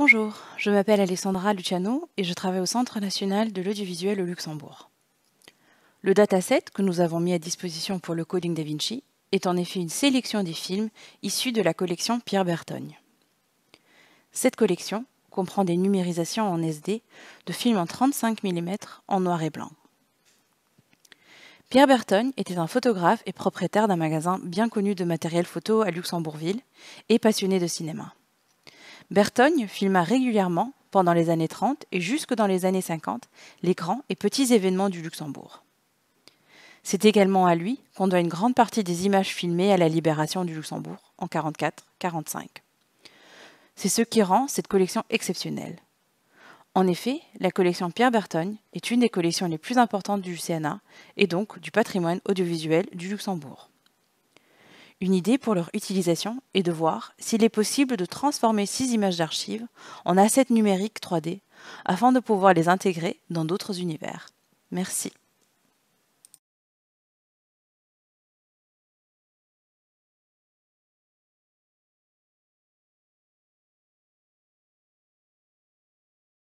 Bonjour, je m'appelle Alessandra Luciano et je travaille au Centre national de l'audiovisuel au Luxembourg. Le dataset que nous avons mis à disposition pour le coding Da Vinci est en effet une sélection des films issus de la collection Pierre Bertogne. Cette collection comprend des numérisations en SD de films en 35 mm en noir et blanc. Pierre Bertogne était un photographe et propriétaire d'un magasin bien connu de matériel photo à Luxembourgville et passionné de cinéma. Bertogne filma régulièrement, pendant les années 30 et jusque dans les années 50, les grands et petits événements du Luxembourg. C'est également à lui qu'on doit une grande partie des images filmées à la libération du Luxembourg en 1944 45 C'est ce qui rend cette collection exceptionnelle. En effet, la collection Pierre Bertogne est une des collections les plus importantes du CNA et donc du patrimoine audiovisuel du Luxembourg une idée pour leur utilisation est de voir s'il est possible de transformer six images d'archives en assets numériques 3D afin de pouvoir les intégrer dans d'autres univers. Merci.